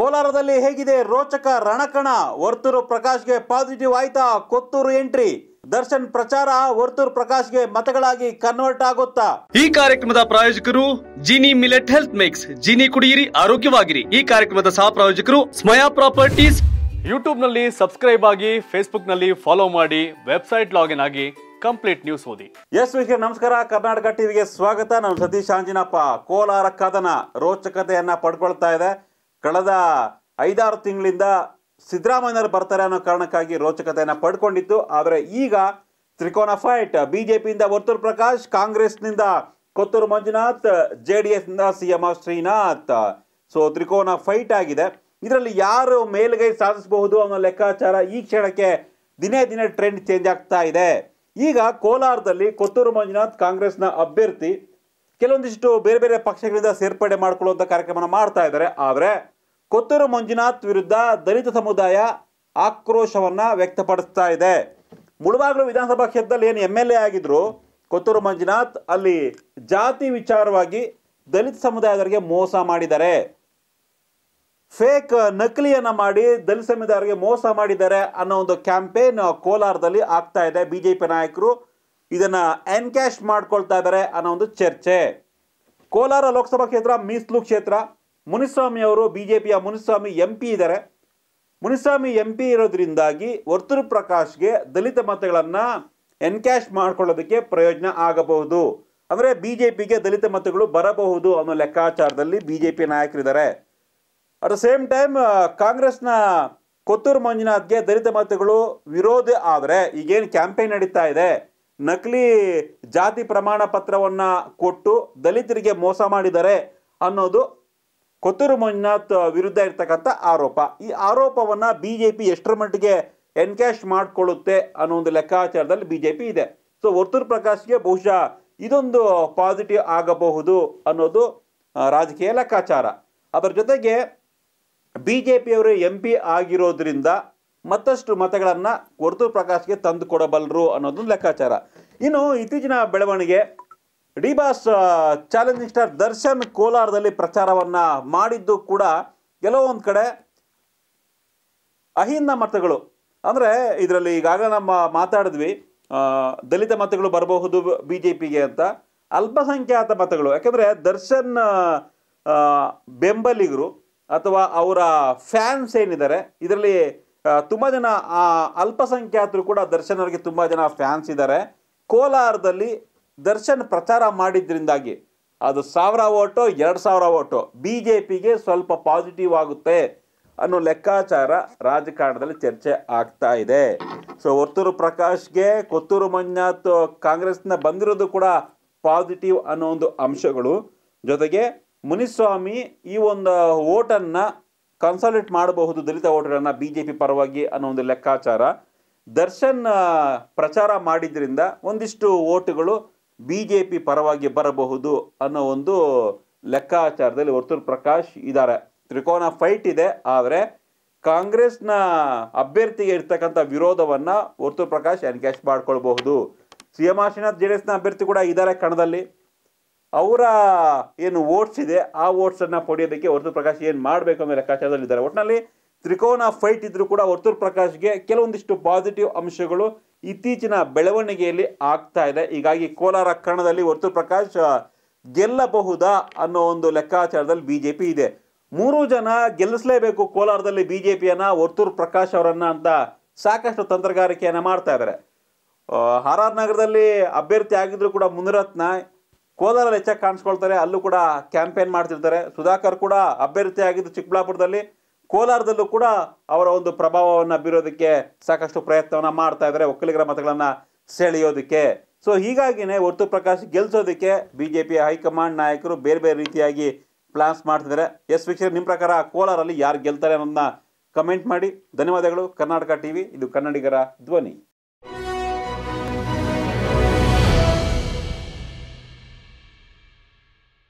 ಕೋಲಾರದಲ್ಲಿ ಹೇಗಿದೆ ರೋಚಕ ರಣಕಣ ವರ್ತೂರು ಪ್ರಕಾಶ್ಗೆ ಪಾಸಿಟಿವ್ ಆಯ್ತಾ ಕೊತ್ತೂರು ಎಂಟ್ರಿ ದರ್ಶನ್ ಪ್ರಚಾರ ಪ್ರಕಾಶ್ ಗೆ ಮತಗಳಾಗಿ ಕನ್ವರ್ಟ್ ಆಗುತ್ತಾ ಈ ಕಾರ್ಯಕ್ರಮದ ಪ್ರಾಯೋಜಕರು Jini millet health mix Jini ಕುಡಿಯಿರಿ ಆರೋಗ್ಯವಾಗಿರಿ ಈ ಕಾರ್ಯಕ್ರಮದ ಸಹ ಪ್ರಾಯೋಜಕರು ಸ್ಮಯಾ ಪ್ರಾಪರ್ಟೀಸ್ ಯೂಟ್ಯೂಬ್ ನಲ್ಲಿ ಸಬ್ಸ್ಕ್ರೈಬ್ ಆಗಿ ಫೇಸ್ಬುಕ್ ನಲ್ಲಿ ಫಾಲೋ ಮಾಡಿ ವೆಬ್ಸೈಟ್ ಲಾಗಿನ್ ಆಗಿ ಕಂಪ್ಲೀಟ್ ನ್ಯೂಸ್ ಓದಿ ಎಸ್ ವಿಷಯ ನಮಸ್ಕಾರ ಕರ್ನಾಟಕ ಟಿವಿಗೆ ಸ್ವಾಗತ ನಾನು ಸತೀಶ್ ಅಂಜಿನಪ್ಪ ಕೋಲಾರ ಕದನ ರೋಚಕತೆಯನ್ನ ಪಡ್ಕೊಳ್ತಾ ಇದೆ ಕಳೆದ ಐದಾರು ತಿಂಗಳಿಂದ ಸಿದ್ದರಾಮಯ್ಯನವರು ಬರ್ತಾರೆ ಅನ್ನೋ ಕಾರಣಕ್ಕಾಗಿ ರೋಚಕತೆಯನ್ನು ಪಡ್ಕೊಂಡಿತ್ತು ಆದರೆ ಈಗ ತ್ರಿಕೋನ ಫೈಟ್ ಬಿ ಜೆ ಪಿಯಿಂದ ವರ್ತೂರ್ ಪ್ರಕಾಶ್ ಕಾಂಗ್ರೆಸ್ನಿಂದ ಕೊತ್ತೂರು ಮಂಜುನಾಥ್ ಜೆ ಡಿ ಎಸ್ನಿಂದ ಸಿ ಎಂ ಶ್ರೀನಾಥ್ ಸೊ ತ್ರಿಕೋನ ಫೈಟ್ ಆಗಿದೆ ಇದರಲ್ಲಿ ಯಾರು ಮೇಲುಗೈ ಸಾಧಿಸಬಹುದು ಅನ್ನೋ ಲೆಕ್ಕಾಚಾರ ಈ ಕ್ಷಣಕ್ಕೆ ದಿನೇ ದಿನೇ ಟ್ರೆಂಡ್ ಚೇಂಜ್ ಆಗ್ತಾ ಇದೆ ಈಗ ಕೋಲಾರದಲ್ಲಿ ಕೊತ್ತೂರು ಮಂಜುನಾಥ್ ಕಾಂಗ್ರೆಸ್ನ ಅಭ್ಯರ್ಥಿ ಕೆಲವೊಂದಿಷ್ಟು ಬೇರೆ ಬೇರೆ ಪಕ್ಷಗಳಿಂದ ಸೇರ್ಪಡೆ ಮಾಡಿಕೊಳ್ಳುವಂತ ಕಾರ್ಯಕ್ರಮ ಮಾಡ್ತಾ ಇದ್ದಾರೆ ಆದರೆ ಕೊತ್ತೂರು ಮಂಜುನಾಥ್ ವಿರುದ್ಧ ದಲಿತ ಸಮುದಾಯ ಆಕ್ರೋಶವನ್ನು ವ್ಯಕ್ತಪಡಿಸ್ತಾ ಇದೆ ಮುಳುವಾಗಲು ವಿಧಾನಸಭಾ ಕ್ಷೇತ್ರದಲ್ಲಿ ಏನು ಎಮ್ ಎಲ್ ಎ ಆಗಿದ್ರು ಕೊತ್ತೂರು ಮಂಜುನಾಥ್ ಅಲ್ಲಿ ಜಾತಿ ವಿಚಾರವಾಗಿ ದಲಿತ ಸಮುದಾಯದವರಿಗೆ ಮೋಸ ಮಾಡಿದ್ದಾರೆ ಫೇಕ್ ನಕಲಿಯನ್ನು ಮಾಡಿ ದಲಿತ ಸಮುದಾಯರಿಗೆ ಮೋಸ ಮಾಡಿದ್ದಾರೆ ಅನ್ನೋ ಒಂದು ಕ್ಯಾಂಪೇನ್ ಕೋಲಾರದಲ್ಲಿ ಆಗ್ತಾ ಇದೆ ಬಿಜೆಪಿ ನಾಯಕರು ಇದನ್ನ ಎನ್ಕ್ಯಾಶ್ ಮಾಡ್ಕೊಳ್ತಾ ಇದ್ದಾರೆ ಅನ್ನೋ ಒಂದು ಚರ್ಚೆ ಕೋಲಾರ ಲೋಕಸಭಾ ಕ್ಷೇತ್ರ ಮೀಸಲು ಕ್ಷೇತ್ರ ಮುನಿಸ್ವಾಮಿ ಅವರು ಬಿ ಜೆ ಪಿಯ ಮುನಿಸ್ವಾಮಿ ಎಂ ಪಿ ಇದ್ದಾರೆ ಮುನಿಸ್ವಾಮಿ ಎಂ ಪಿ ಇರೋದ್ರಿಂದಾಗಿ ವರ್ತೂರು ಪ್ರಕಾಶ್ಗೆ ದಲಿತ ಮತಗಳನ್ನು ಎನ್ಕ್ಯಾಶ್ ಮಾಡ್ಕೊಳ್ಳೋದಕ್ಕೆ ಪ್ರಯೋಜನ ಆಗಬಹುದು ಅಂದರೆ ಬಿ ಜೆ ಪಿಗೆ ದಲಿತ ಮತಗಳು ಬರಬಹುದು ಅನ್ನೋ ಲೆಕ್ಕಾಚಾರದಲ್ಲಿ ಬಿ ಜೆ ಪಿ ನಾಯಕರಿದ್ದಾರೆ ಅಟ್ ದ ಸೇಮ್ ಟೈಮ್ ಕಾಂಗ್ರೆಸ್ನ ಕೊತ್ತೂರು ಮಂಜುನಾಥ್ಗೆ ದಲಿತ ಮತಗಳು ವಿರೋಧ ಆದರೆ ಈಗೇನು ಕ್ಯಾಂಪೇನ್ ನಡೀತಾ ಇದೆ ನಕಲಿ ಜಾತಿ ಪ್ರಮಾಣ ಪತ್ರವನ್ನು ಕೊಟ್ಟು ದಲಿತರಿಗೆ ಮೋಸ ಮಾಡಿದ್ದಾರೆ ಅನ್ನೋದು ಕೊತ್ತೂರು ಮಂಜುನಾಥ್ ವಿರುದ್ಧ ಇರ್ತಕ್ಕಂಥ ಆರೋಪ ಈ ಆರೋಪವನ್ನು ಬಿ ಜೆ ಪಿ ಎಷ್ಟರ ಮಟ್ಟಿಗೆ ಎನ್ಕ್ಯಾಶ್ ಮಾಡಿಕೊಳ್ಳುತ್ತೆ ಅನ್ನೋ ಒಂದು ಲೆಕ್ಕಾಚಾರದಲ್ಲಿ ಬಿ ಜೆ ಪಿ ಇದೆ ಸೊ ವರ್ತೂರ್ ಪ್ರಕಾಶ್ಗೆ ಬಹುಶಃ ಇದೊಂದು ಪಾಸಿಟಿವ್ ಆಗಬಹುದು ಅನ್ನೋದು ರಾಜಕೀಯ ಲೆಕ್ಕಾಚಾರ ಅದರ ಜೊತೆಗೆ ಬಿ ಜೆ ಪಿಯವರು ಎಂ ಪಿ ಆಗಿರೋದ್ರಿಂದ ಮತ್ತಷ್ಟು ಮತಗಳನ್ನು ಕೊರತು ಪ್ರಕಾಶ್ಗೆ ತಂದು ಕೊಡಬಲ್ಲರು ಅನ್ನೋದೊಂದು ಲೆಕ್ಕಾಚಾರ ಇನ್ನು ಇತ್ತೀಚಿನ ಬೆಳವಣಿಗೆ D boss challenging star Darshan ಕೋಲಾರದಲ್ಲಿ ಪ್ರಚಾರವನ್ನು ಮಾಡಿದ್ದು ಕೂಡ ಕೆಲವೊಂದು ಕಡೆ ಅಹಿಂದ ಮತಗಳು ಅಂದರೆ ಇದರಲ್ಲಿ ಈಗಾಗಲೇ ನಮ್ಮ ಮಾತಾಡಿದ್ವಿ ದಲಿತ ಮತಗಳು ಬರಬಹುದು ಬಿ ಜೆ ಪಿಗೆ ಅಂತ ಅಲ್ಪಸಂಖ್ಯಾತ ಮತಗಳು ಯಾಕಂದ್ರೆ ದರ್ಶನ್ ಬೆಂಬಲಿಗರು ಅಥವಾ ಅವರ ಫ್ಯಾನ್ಸ್ ಏನಿದ್ದಾರೆ ಇದರಲ್ಲಿ ತುಂಬ ಜನ ಆ ಅಲ್ಪಸಂಖ್ಯಾತರು ಕೂಡ ದರ್ಶನ್ ಅವರಿಗೆ ತುಂಬ ಜನ ಫ್ಯಾನ್ಸ್ ಇದ್ದಾರೆ ಕೋಲಾರದಲ್ಲಿ ದರ್ಶನ್ ಪ್ರಚಾರ ಮಾಡಿದ್ರಿಂದಾಗಿ ಅದು ಸಾವಿರ ಓಟು ಎರಡು ಸಾವಿರ ಓಟು ಬಿ ಜೆ ಪಿಗೆ ಸ್ವಲ್ಪ ಪಾಸಿಟಿವ್ ಆಗುತ್ತೆ ಅನ್ನೋ ಲೆಕ್ಕಾಚಾರ ರಾಜಕಾರಣದಲ್ಲಿ ಚರ್ಚೆ ಆಗ್ತಾ ಇದೆ ಸೊ ಒತ್ತೂರು ಪ್ರಕಾಶ್ಗೆ ಕೊತ್ತೂರು ಮಂಜುನಾಥ್ ಕಾಂಗ್ರೆಸ್ನ ಬಂದಿರೋದು ಕೂಡ ಪಾಸಿಟಿವ್ ಅನ್ನೋ ಒಂದು ಅಂಶಗಳು ಜೊತೆಗೆ ಮುನಿಸ್ವಾಮಿ ಈ ಒಂದು ಓಟನ್ನು ಕನ್ಸಲ್ಟೇಟ್ ಮಾಡಬಹುದು ದಲಿತ ಓಟ್ಗಳನ್ನು ಬಿ ಜೆ ಪಿ ಪರವಾಗಿ ಅನ್ನೋ ಒಂದು ಲೆಕ್ಕಾಚಾರ ದರ್ಶನ್ ಪ್ರಚಾರ ಮಾಡಿದ್ರಿಂದ ಒಂದಿಷ್ಟು ಓಟುಗಳು ಬಿ ಜೆ ಪಿ ಪರವಾಗಿ ಬರಬಹುದು ಅನ್ನೋ ಒಂದು ಲೆಕ್ಕಾಚಾರದಲ್ಲಿ ವರ್ತುಲ್ ಪ್ರಕಾಶ್ ಇದ್ದಾರೆ ತ್ರಿಕೋನ ಫೈಟ್ ಇದೆ ಆದರೆ ಕಾಂಗ್ರೆಸ್ನ ಅಭ್ಯರ್ಥಿಗೆ ಇರ್ತಕ್ಕಂಥ ವಿರೋಧವನ್ನು ವರ್ತುಲ್ ಪ್ರಕಾಶ್ ಎನ್ಕ್ಯಾಶ್ ಮಾಡ್ಕೊಳ್ಬಹುದು ಸಿ ಎಂ ಆಶಿನಾಥ್ ಜೆ ಡಿ ಎಸ್ನ ಅಭ್ಯರ್ಥಿ ಕೂಡ ಇದ್ದಾರೆ ಕಣದಲ್ಲಿ ಅವರ ಏನು ಓಟ್ಸ್ ಇದೆ ಆ ಓಟ್ಸನ್ನು ಪಡೆಯೋದಕ್ಕೆ ಹೊರತು ಪ್ರಕಾಶ್ ಏನು ಮಾಡಬೇಕು ಅನ್ನೋ ಇದ್ದಾರೆ ಒಟ್ಟಿನಲ್ಲಿ ತ್ರಿಕೋನ ಫೈಟ್ ಇದ್ದರೂ ಕೂಡ ಹೊರತೂರು ಪ್ರಕಾಶ್ಗೆ ಕೆಲವೊಂದಿಷ್ಟು ಪಾಸಿಟಿವ್ ಅಂಶಗಳು ಇತ್ತೀಚಿನ ಬೆಳವಣಿಗೆಯಲ್ಲಿ ಆಗ್ತಾ ಇದೆ ಹೀಗಾಗಿ ಕೋಲಾರ ಕಣದಲ್ಲಿ ಹೊರತೂರು ಪ್ರಕಾಶ್ ಗೆಲ್ಲಬಹುದಾ ಅನ್ನೋ ಒಂದು ಲೆಕ್ಕಾಚಾರದಲ್ಲಿ ಬಿ ಜೆ ಪಿ ಇದೆ ಮೂರು ಜನ ಗೆಲ್ಲಿಸಲೇಬೇಕು ಕೋಲಾರದಲ್ಲಿ ಬಿ ಜೆ ಪಿಯನ್ನು ಹೊರತೂರು ಪ್ರಕಾಶ್ ಅವರನ್ನು ಅಂತ ಸಾಕಷ್ಟು ತಂತ್ರಗಾರಿಕೆಯನ್ನು ಮಾಡ್ತಾ ಇದ್ದಾರೆ ಆರ್ ಆರ್ ನಗರದಲ್ಲಿ ಅಭ್ಯರ್ಥಿ ಆಗಿದ್ರು ಕೂಡ ಮುನಿರತ್ನ ಕೋಲಾರ ಹೆಚ್ಚಾಗಿ ಕಾಣಿಸ್ಕೊಳ್ತಾರೆ ಅಲ್ಲೂ ಕೂಡ ಕ್ಯಾಂಪೇನ್ ಮಾಡ್ತಿರ್ತಾರೆ ಸುಧಾಕರ್ ಕೂಡ ಅಭ್ಯರ್ಥಿ ಆಗಿದ್ದು ಚಿಕ್ಕಬಳ್ಳಾಪುರದಲ್ಲಿ ಕೋಲಾರದಲ್ಲೂ ಕೂಡ ಅವರ ಒಂದು ಪ್ರಭಾವವನ್ನು ಬೀರೋದಕ್ಕೆ ಸಾಕಷ್ಟು ಪ್ರಯತ್ನವನ್ನು ಮಾಡ್ತಾ ಇದ್ದಾರೆ ಒಕ್ಕಲಿಗರ ಮತಗಳನ್ನು ಸೆಳೆಯೋದಕ್ಕೆ ಸೊ ಹೀಗಾಗಿನೇ ವರ್ತು ಪ್ರಕಾಶ್ ಗೆಲ್ಸೋದಕ್ಕೆ ಬಿ ಜೆ ಪಿ ಹೈಕಮಾಂಡ್ ನಾಯಕರು ಬೇರೆ ಬೇರೆ ರೀತಿಯಾಗಿ ಪ್ಲಾನ್ಸ್ ಮಾಡ್ತಿದ್ದಾರೆ ಎಸ್ ವೀಕ್ಷಕರು ನಿಮ್ಮ ಪ್ರಕಾರ ಕೋಲಾರಲ್ಲಿ ಯಾರು ಗೆಲ್ತಾರೆ ಅನ್ನೋದನ್ನ ಕಮೆಂಟ್ ಮಾಡಿ ಧನ್ಯವಾದಗಳು ಕರ್ನಾಟಕ ಟಿವಿ ಇದು ಕನ್ನಡಿಗರ ಧ್ವನಿ